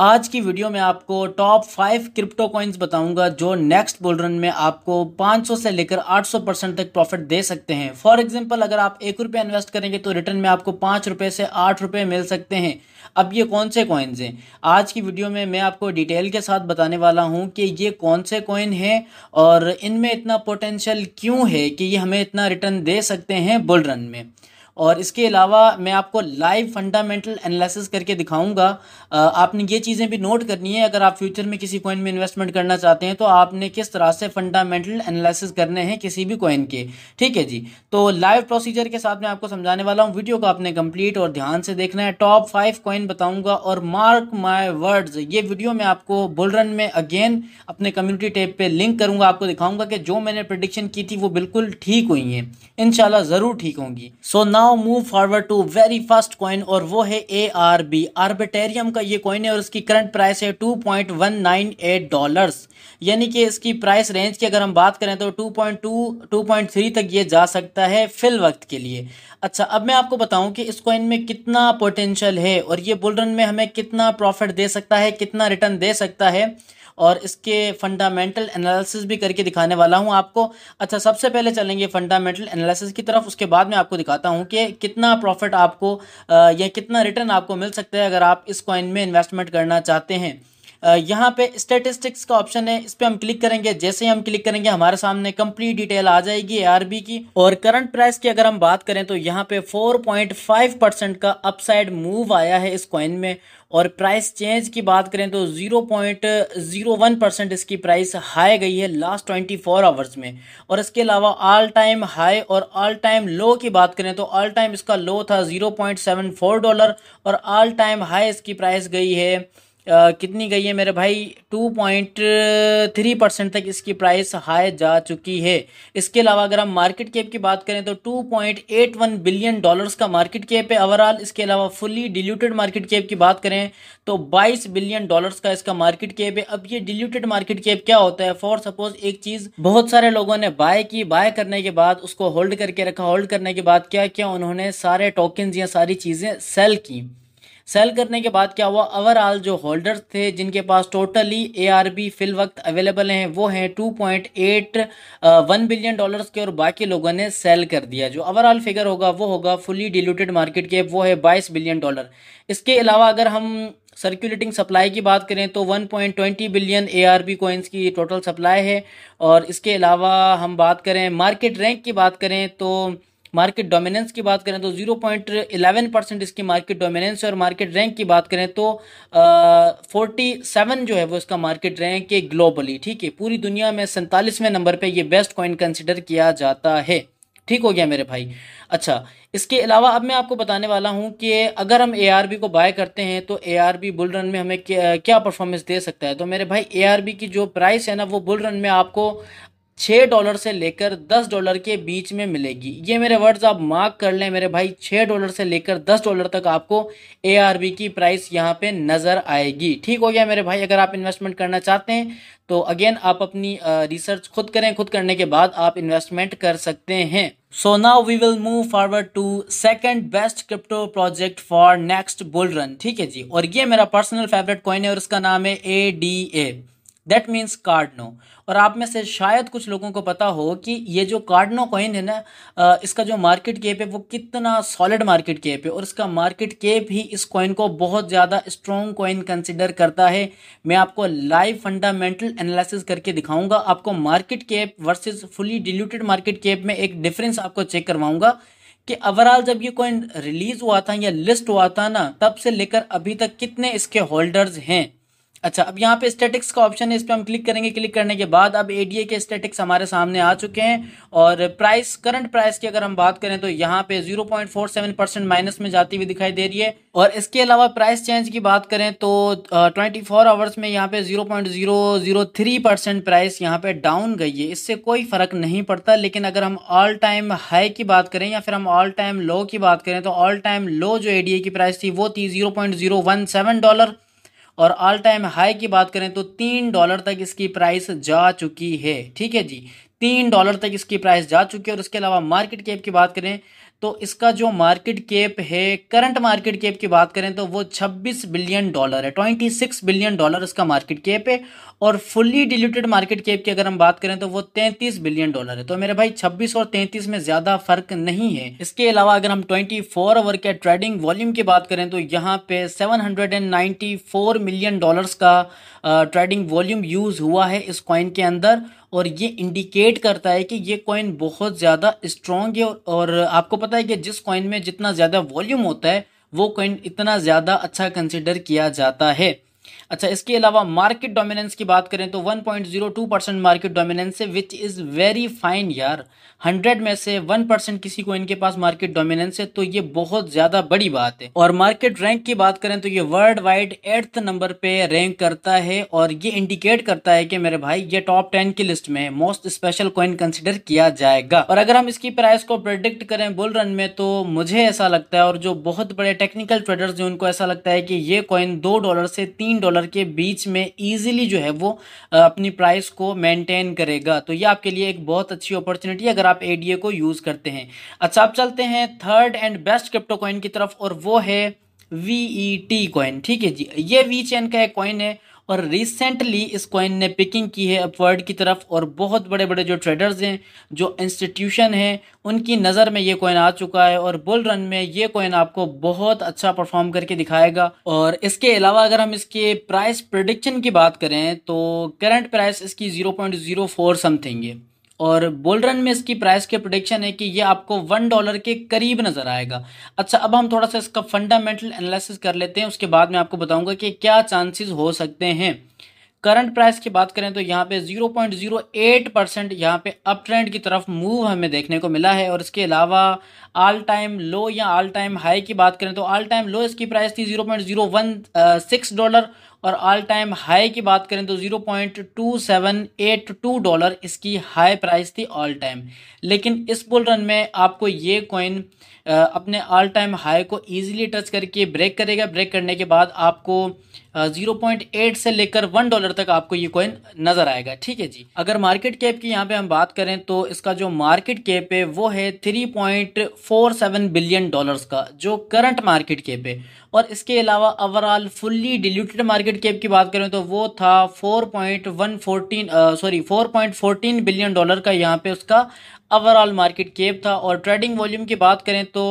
आज की वीडियो में आपको टॉप फाइव क्रिप्टो कॉइन्स बताऊंगा जो नेक्स्ट बुलरन रन में आपको 500 से लेकर 800 परसेंट तक प्रॉफिट दे सकते हैं फॉर एग्जांपल अगर आप एक रुपये इन्वेस्ट करेंगे तो रिटर्न में आपको पाँच रुपये से आठ रुपये मिल सकते हैं अब ये कौन से कॉइन्स हैं आज की वीडियो में मैं आपको डिटेल के साथ बताने वाला हूँ कि ये कौन से कॉइन हैं और इनमें इतना पोटेंशियल क्यों है कि ये हमें इतना रिटर्न दे सकते हैं बुल रन में और इसके अलावा मैं आपको लाइव फंडामेंटल एनालिसिस करके दिखाऊंगा आपने ये चीज़ें भी नोट करनी है अगर आप फ्यूचर में किसी कॉइन में इन्वेस्टमेंट करना चाहते हैं तो आपने किस तरह से फंडामेंटल एनालिसिस करने हैं किसी भी कॉइन के ठीक है जी तो लाइव प्रोसीजर के साथ मैं आपको समझाने वाला हूँ वीडियो को आपने कंप्लीट और ध्यान से देखना है टॉप फाइव कॉइन बताऊँगा और मार्क माई वर्ड्स ये वीडियो मैं आपको बुलरन में अगेन अपने कम्युनिटी टेप पर लिंक करूँगा आपको दिखाऊँगा कि जो मैंने प्रडिक्शन की थी वो बिल्कुल ठीक हुई हैं इन ज़रूर ठीक होंगी सो so, ना now move forward to very first coin और वो है ए आर बी आर्बिटेरियम का ये कॉइन है और इसकी करंट प्राइस है two point one nine eight dollars यानी कि इसकी प्राइस रेंज की अगर हम बात करें तो two point two two point three तक ये जा सकता है फिल वक्त के लिए अच्छा अब मैं आपको बताऊं कि इस कॉइन में कितना पोटेंशियल है और ये बुल रन में हमें कितना प्रॉफिट दे सकता है कितना रिटर्न दे सकता है और इसके फंडामेंटल एनालिसिस भी करके दिखाने वाला हूं आपको अच्छा सबसे पहले चलेंगे फंडामेंटल एनालिसिस की तरफ उसके बाद मैं आपको दिखाता हूं कि कितना प्रॉफिट आपको या कितना रिटर्न आपको मिल सकता है अगर आप इस कॉइन में इन्वेस्टमेंट करना चाहते हैं यहाँ पे स्टेटिस्टिक्स का ऑप्शन है इस पर हम क्लिक करेंगे जैसे ही हम क्लिक करेंगे हमारे सामने कंप्लीट डिटेल आ जाएगी आरबी की और करंट प्राइस की अगर हम बात करें तो यहाँ पे 4.5 परसेंट का अपसाइड मूव आया है इस कॉइन में और प्राइस चेंज की बात करें तो 0.01 परसेंट इसकी प्राइस हाई गई है लास्ट 24 आवर्स में और इसके अलावा ऑल टाइम हाई और ऑल टाइम लो की बात करें तो ऑल टाइम इसका लो था 0.74 डॉलर और ऑल टाइम हाई इसकी प्राइस गई है आ, कितनी गई है मेरे भाई टू पॉइंट थ्री परसेंट तक इसकी प्राइस हाई जा चुकी है इसके अलावा अगर हम मार्केट कैप की बात करें तो two point eight one billion dollars का मार्केट कैप है ओवरऑल इसके अलावा फुली डिल्यूटेड मार्केट कैप की बात करें तो बाईस बिलियन डॉलर्स का इसका मार्केट कैप है अब ये डिल्यूटेड मार्केट कैप क्या होता है फॉर सपोज एक चीज़ बहुत सारे लोगों ने बाय की बाय करने के बाद उसको होल्ड करके रखा होल्ड करने के बाद क्या क्या उन्होंने सारे टोकन या सारी चीज़ें सेल की सेल करने के बाद क्या हुआ ओवरऑल जो होल्डर थे जिनके पास टोटली ए फिल वक्त अवेलेबल हैं वो हैं two point eight one billion dollars के और बाकी लोगों ने सेल कर दिया जो ओवरऑल फिगर होगा वो होगा फुली डिल्यूटेड मार्केट के वो है बाईस बिलियन डॉलर इसके अलावा अगर हम सर्कुलेटिंग सप्लाई की बात करें तो 1.20 billion A R B coins की टोटल सप्लाई है और इसके अलावा हम बात करें मार्केट रैंक की बात करें तो मार्केट डोमिनेंस की बात करें तो जीरो पॉइंट इलेवन परसेंट इसकी मार्केट डोमिनेंस है और मार्केट रैंक की बात करें तो फोर्टी सेवन जो है वो इसका मार्केट रैंक है ग्लोबली ठीक है पूरी दुनिया में सैंतालीसवें नंबर पर यह बेस्ट कॉइन कंसिडर किया जाता है ठीक हो गया मेरे भाई अच्छा इसके अलावा अब मैं आपको बताने वाला हूं कि अगर हम एआरबी को बाय करते हैं तो ए बुल रन में हमें क्या, परफॉर्मेंस दे सकता है तो मेरे भाई ए की जो प्राइस है ना वो बुल रन में आपको छः डॉलर से लेकर दस डॉलर के बीच में मिलेगी ये मेरे वर्ड्स आप मार्क कर लें मेरे भाई छः डॉलर से लेकर दस डॉलर तक आपको ए की प्राइस यहाँ पे नज़र आएगी ठीक हो गया मेरे भाई अगर आप इन्वेस्टमेंट करना चाहते हैं तो अगेन आप अपनी रिसर्च खुद करें खुद करने के बाद आप इन्वेस्टमेंट कर सकते हैं so now we will move forward to second best crypto project for next bull run ठीक है जी और ये मेरा पर्सनल फेवरेट कॉइन है और इसका नाम है A D A that means Cardano और आप में से शायद कुछ लोगों को पता हो कि ये जो कार्डनो कॉइन है ना इसका जो मार्केट केप है वो कितना सॉलिड मार्केट केप है और इसका मार्केट केप ही इस कॉइन को बहुत ज़्यादा स्ट्रॉन्ग कॉइन कंसिडर करता है मैं आपको लाइव फंडामेंटल एनालिसिस करके दिखाऊंगा आपको market cap versus fully diluted market cap में एक डिफरेंस आपको चेक करवाऊंगा कि ओवरऑल जब ये कॉइन रिलीज हुआ था या लिस्ट हुआ था ना तब से लेकर अभी तक कितने इसके होल्डर्स हैं अच्छा अब यहाँ पे स्टैटिक्स का ऑप्शन है इस पर हम क्लिक करेंगे क्लिक करने के बाद अब एडीए के स्टैटिक्स हमारे सामने आ चुके हैं और प्राइस करंट प्राइस की अगर हम बात करें तो यहाँ पे 0.47 परसेंट माइनस में जाती हुई दिखाई दे रही है और इसके अलावा प्राइस चेंज की बात करें तो ट्वेंटी फोर आवर्स में यहाँ पे zero point zero zero three percent price यहाँ पे डाउन गई है इससे कोई फर्क नहीं पड़ता लेकिन अगर हम ऑल टाइम हाई की बात करें या फिर हम ऑल टाइम लो की बात करें तो ऑल टाइम लो जो एडीए की प्राइस थी वो थी zero point zero one seven dollar और ऑल टाइम हाई की बात करें तो तीन डॉलर तक इसकी प्राइस जा चुकी है ठीक है जी तीन डॉलर तक इसकी प्राइस जा चुकी है और इसके अलावा मार्केट कैप की बात करें तो इसका जो मार्केट कैप है करंट मार्केट कैप की बात करें तो वो 26 बिलियन डॉलर है 26 बिलियन डॉलर इसका मार्केट कैप है और फुल्ली डिल्यूटेड मार्केट कैप की अगर हम बात करें तो वो 33 बिलियन डॉलर है तो मेरे भाई 26 और 33 में ज़्यादा फर्क नहीं है इसके अलावा अगर हम 24 आवर के ट्रेडिंग वॉल्यूम की बात करें तो यहाँ पे सेवन मिलियन डॉलर का ट्रेडिंग वॉल्यूम यूज़ हुआ है इस कॉइन के अंदर और ये इंडिकेट करता है कि ये कॉइन बहुत ज़्यादा स्ट्रॉन्ग है और आपको पता है कि जिस कॉइन में जितना ज़्यादा वॉल्यूम होता है वो कॉइन इतना ज़्यादा अच्छा कंसिडर किया जाता है अच्छा इसके अलावा मार्केट डोमिनेंस की बात करें तो 1.02 परसेंट मार्केट डोमिनेंस है विच इज़ वेरी फाइन यार 100 में से 1 परसेंट किसी को इनके पास मार्केट डोमिनेंस है तो ये बहुत ज़्यादा बड़ी बात है और मार्केट रैंक की बात करें तो ये वर्ल्ड वाइड एट्थ नंबर पे रैंक करता है और ये इंडिकेट करता है कि मेरे भाई ये टॉप टेन की लिस्ट में मोस्ट स्पेशल कॉइन कंसिडर किया जाएगा और अगर हम इसकी प्राइस को प्रेडिक्ट करें बुल रन में तो मुझे ऐसा लगता है और जो बहुत बड़े टेक्निकल ट्रेडर्स हैं उनको ऐसा लगता है कि ये कॉइन दो डॉलर से तीन तीन डॉलर के बीच में ईजिली जो है वो अपनी प्राइस को मेंटेन करेगा तो ये आपके लिए एक बहुत अच्छी अपॉर्चुनिटी है अगर आप एडीए को यूज़ करते हैं अच्छा आप चलते हैं third and best crypto coin की तरफ और वो है वीई टी कॉइन ठीक है जी ये वी चैन का एक कॉइन है और रिसेंटली इस कॉइन ने पिकिंग की है अपवर्ड की तरफ और बहुत बड़े बड़े जो ट्रेडर्स हैं जो इंस्टीट्यूशन हैं उनकी नज़र में ये कॉइन आ चुका है और बुल रन में ये कॉइन आपको बहुत अच्छा परफॉर्म करके दिखाएगा और इसके अलावा अगर हम इसके प्राइस प्रडिक्शन की बात करें तो करंट प्राइस इसकी zero point zero four something है और बोल रन में इसकी प्राइस के प्रोडिक्शन है कि ये आपको वन डॉलर के करीब नज़र आएगा अच्छा अब हम थोड़ा सा इसका फंडामेंटल एनालिसिस कर लेते हैं उसके बाद मैं आपको बताऊंगा कि क्या चांसेस हो सकते हैं करंट प्राइस की बात करें तो यहाँ पे 0.08 परसेंट यहाँ पे अप ट्रेंड की तरफ मूव हमें देखने को मिला है और इसके अलावा ऑल टाइम लो या ऑल टाइम हाई की बात करें तो ऑल टाइम लो इसकी प्राइस थी 0.016 डॉलर और ऑल टाइम हाई की बात करें तो zero point two seven eight two dollar इसकी हाई प्राइस थी ऑल टाइम लेकिन इस बुल रन में आपको ये कॉइन अपने ऑल टाइम हाई को इजीली टच करके ब्रेक करेगा ब्रेक करने के बाद आपको जीरो पॉइंट एट से लेकर वन डॉलर तक आपको ये कॉइन नजर आएगा ठीक है जी अगर मार्केट कैप की यहाँ पे हम बात करें तो इसका जो मार्केट कैप है वो है three point four seven billion dollars का जो करंट मार्केट कैप है और इसके अलावा overall fully diluted market cap की बात करें तो वो था four point one sorry four point billion dollar का यहाँ पे उसका ओवरऑल मार्केट कैप था और ट्रेडिंग वॉल्यूम की बात करें तो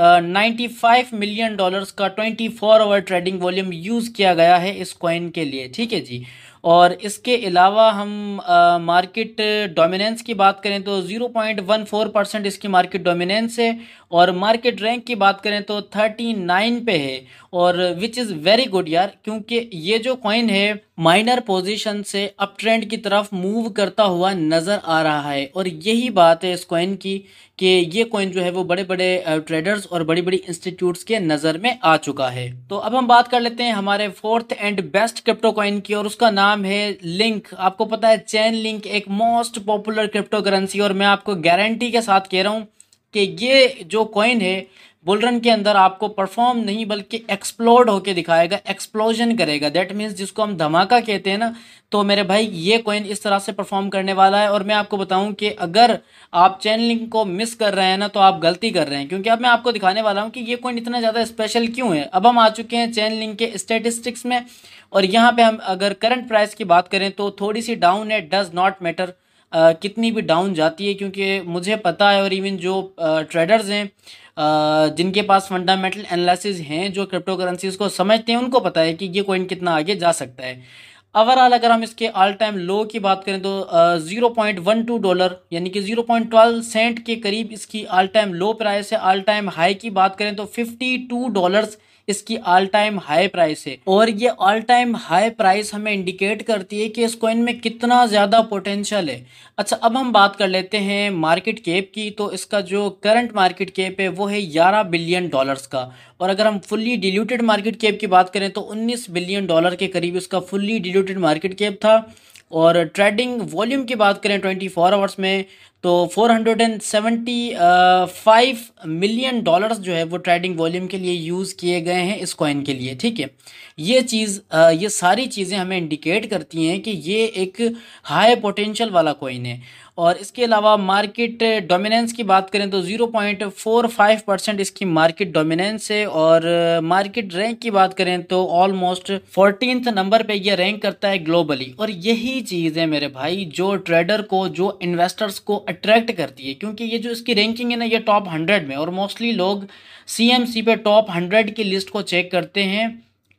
नाइन्टी फाइव मिलियन डॉलर्स का twenty four hour trading volume use किया गया है इस कॉइन के लिए ठीक है जी और इसके अलावा हम आ, मार्केट डोमिनेंस की बात करें तो 0.14 परसेंट इसकी मार्केट डोमिनेंस है और मार्केट रैंक की बात करें तो 39 पे है और विच इज़ वेरी गुड यार क्योंकि ये जो कॉइन है माइनर पोजीशन से अप ट्रेंड की तरफ मूव करता हुआ नज़र आ रहा है और यही बात है इस कॉइन की कि ये कॉइन जो है वो बड़े बड़े ट्रेडर्स और बड़ी बड़ी इंस्टीट्यूट्स के नज़र में आ चुका है तो अब हम बात कर लेते हैं हमारे fourth and best crypto coin की और उसका नाम है लिंक आपको पता है चैन लिंक एक मोस्ट पॉपुलर क्रिप्टो करेंसी और मैं आपको गारंटी के साथ कह रहा हूँ कि ये जो कॉइन है बुलरन के अंदर आपको परफॉर्म नहीं बल्कि एक्सप्लोड होके दिखाएगा एक्सप्लोजन करेगा दैट मीन्स जिसको हम धमाका कहते हैं ना तो मेरे भाई ये कॉइन इस तरह से परफॉर्म करने वाला है और मैं आपको बताऊं कि अगर आप चैनलिंग को मिस कर रहे हैं ना तो आप गलती कर रहे हैं क्योंकि अब मैं आपको दिखाने वाला हूँ कि ये कॉइन इतना ज़्यादा स्पेशल क्यों है अब हम आ चुके हैं चैनलिंग के स्टेटिस्टिक्स में और यहाँ पर हम अगर करंट प्राइस की बात करें तो थोड़ी सी डाउन है डज नॉट मैटर कितनी भी डाउन जाती है क्योंकि मुझे पता है और इवन जो ट्रेडर्स हैं जिनके पास फंडामेंटल एनालिसिस हैं जो क्रिप्टो करेंसीज को समझते हैं उनको पता है कि ये कॉइन कितना आगे जा सकता है ओवरऑल अगर हम इसके ऑल टाइम लो की बात करें तो zero point one two dollar यानी कि ज़ीरो पॉइंट ट्वेल्व सेंट के करीब इसकी ऑल टाइम लो प्राइस है ऑल टाइम हाई की बात करें तो फिफ्टी टू डॉलर्स इसकी ऑल टाइम हाई प्राइस है और ये ऑल टाइम हाई प्राइस हमें इंडिकेट करती है कि इस कॉइन में कितना ज़्यादा पोटेंशियल है अच्छा अब हम बात कर लेते हैं मार्केट कैप की तो इसका जो करंट मार्केट कैप है वो है ग्यारह बिलियन डॉलर्स का और अगर हम फुल्ली डिल्यूटेड मार्केट कैप की बात करें तो उन्नीस बिलियन डॉलर के करीब इसका फुल्ली डिल्यूटेड मार्केट कैप था और ट्रेडिंग वॉल्यूम की बात करें 24 आवर्स में तो 475 uh, मिलियन डॉलर्स जो है वो ट्रेडिंग वॉल्यूम के लिए यूज़ किए गए हैं इस कॉइन के लिए ठीक है ये चीज़ uh, ये सारी चीज़ें हमें इंडिकेट करती हैं कि ये एक हाई पोटेंशियल वाला कॉइन है और इसके अलावा मार्केट डोमिनेंस की बात करें तो 0.45 परसेंट इसकी मार्केट डोमिनेंस है और मार्केट uh, रैंक की बात करें तो ऑलमोस्ट फोर्टीन नंबर पे ये रैंक करता है ग्लोबली और यही चीज़ है मेरे भाई जो ट्रेडर को जो इन्वेस्टर्स को अट्रैक्ट करती है क्योंकि ये जो इसकी रैंकिंग है ना ये टॉप हंड्रेड में और मोस्टली लोग सी पे टॉप हंड्रेड की लिस्ट को चेक करते हैं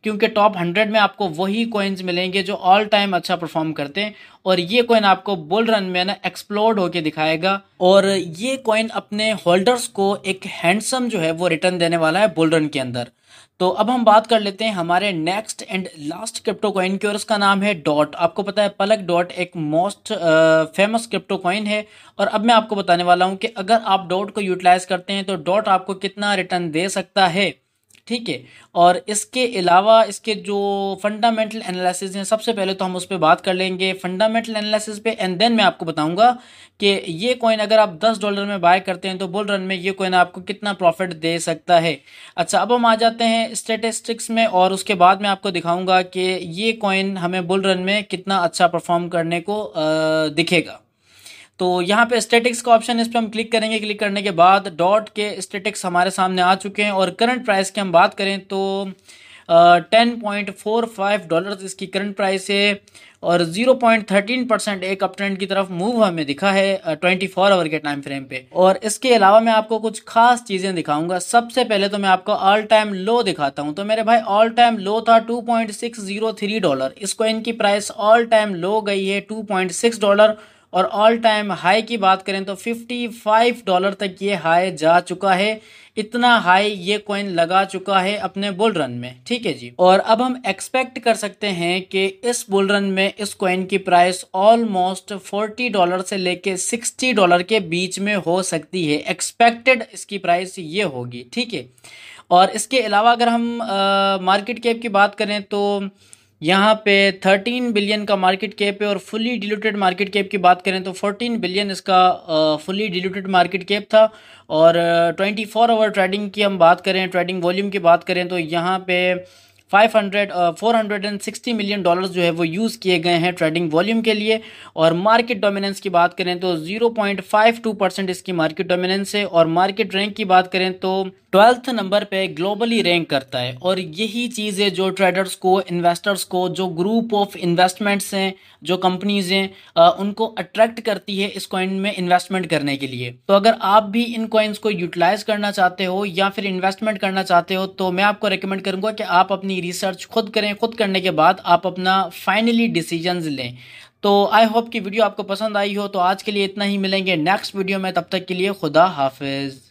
क्योंकि टॉप हंड्रेड में आपको वही कॉइन्स मिलेंगे जो ऑल टाइम अच्छा परफॉर्म करते हैं और ये कॉइन आपको बुल रन में ना एक्सप्लोड होके दिखाएगा और ये कॉइन अपने होल्डर्स को एक हैंडसम जो है वो रिटर्न देने वाला है बुल रन के अंदर तो अब हम बात कर लेते हैं हमारे next and last crypto coin की और उसका नाम है डॉट आपको पता है पलक डॉट एक मोस्ट फेमस क्रिप्टो कॉइन है और अब मैं आपको बताने वाला हूं कि अगर आप डॉट को यूटिलाइज करते हैं तो डॉट आपको कितना रिटर्न दे सकता है ठीक है और इसके अलावा इसके जो फंडामेंटल एनालिसिस हैं सबसे पहले तो हम उस पर बात कर लेंगे फंडामेंटल एनालिसिस पे एंड देन मैं आपको बताऊंगा कि ये कॉइन अगर आप 10 डॉलर में बाय करते हैं तो बुल रन में ये कॉइन आपको कितना प्रॉफिट दे सकता है अच्छा अब हम आ जाते हैं स्टेटिस्टिक्स में और उसके बाद मैं आपको दिखाऊंगा कि ये कॉइन हमें बुल रन में कितना अच्छा परफॉर्म करने को दिखेगा तो यहाँ पे स्टेटिक्स का ऑप्शन इस पर हम क्लिक करेंगे क्लिक करने के बाद डॉट के स्टेटिक्स हमारे सामने आ चुके हैं और करंट प्राइस की हम बात करें तो ten point four five dollar इसकी करंट प्राइस है और जीरो पॉइंट थर्टीन परसेंट एक अप ट्रेंड की तरफ मूव हमें दिखा है ट्वेंटी फोर आवर के टाइम फ्रेम पे और इसके अलावा मैं आपको कुछ खास चीज़ें दिखाऊंगा सबसे पहले तो मैं आपको ऑल टाइम लो दिखाता हूं तो मेरे भाई ऑल टाइम लो था two point six zero three dollar इसको इनकी प्राइस ऑल टाइम लो गई है टू पॉइंट सिक्स डॉलर और ऑल टाइम हाई की बात करें तो 55 डॉलर तक ये हाई जा चुका है इतना हाई ये कॉइन लगा चुका है अपने बुल रन में ठीक है जी और अब हम एक्सपेक्ट कर सकते हैं कि इस बुल रन में इस कॉइन की प्राइस ऑलमोस्ट 40 डॉलर से लेके 60 डॉलर के बीच में हो सकती है एक्सपेक्टेड इसकी प्राइस ये होगी ठीक है और इसके अलावा अगर हम मार्केट कैप की बात करें तो यहाँ पे 13 बिलियन का मार्केट कैप है और फुली डिलूटेड मार्केट कैप की बात करें तो 14 बिलियन इसका फुली डिलूटेड मार्केट कैप था और 24 आवर ट्रेडिंग की हम बात करें ट्रेडिंग वॉल्यूम की बात करें तो यहाँ पे five hundred four hundred and sixty million dollars जो है वो यूज़ किए गए हैं ट्रेडिंग वॉल्यूम के लिए और मार्केट डोमिनेंस की बात करें तो zero point five two percent इसकी मार्केट डोमिनेंस है और मार्केट रैंक की बात करें तो ट्वेल्थ नंबर पे ग्लोबली रैंक करता है और यही चीज़ है जो ट्रेडर्स को इन्वेस्टर्स को जो ग्रुप ऑफ इन्वेस्टमेंट्स हैं जो कंपनीज हैं उनको अट्रैक्ट करती है इस कॉइन में इन्वेस्टमेंट करने के लिए तो अगर आप भी इन कॉइन्स को यूटिलाइज करना चाहते हो या फिर इन्वेस्टमेंट करना चाहते हो तो मैं आपको रिकमेंड करूंगा कि आप अपनी अपनी रिसर्च खुद करें खुद करने के बाद आप अपना फाइनली डिसीजंस लें तो आई होप कि वीडियो आपको पसंद आई हो तो आज के लिए इतना ही मिलेंगे नेक्स्ट वीडियो में तब तक के लिए खुदा हाफिज़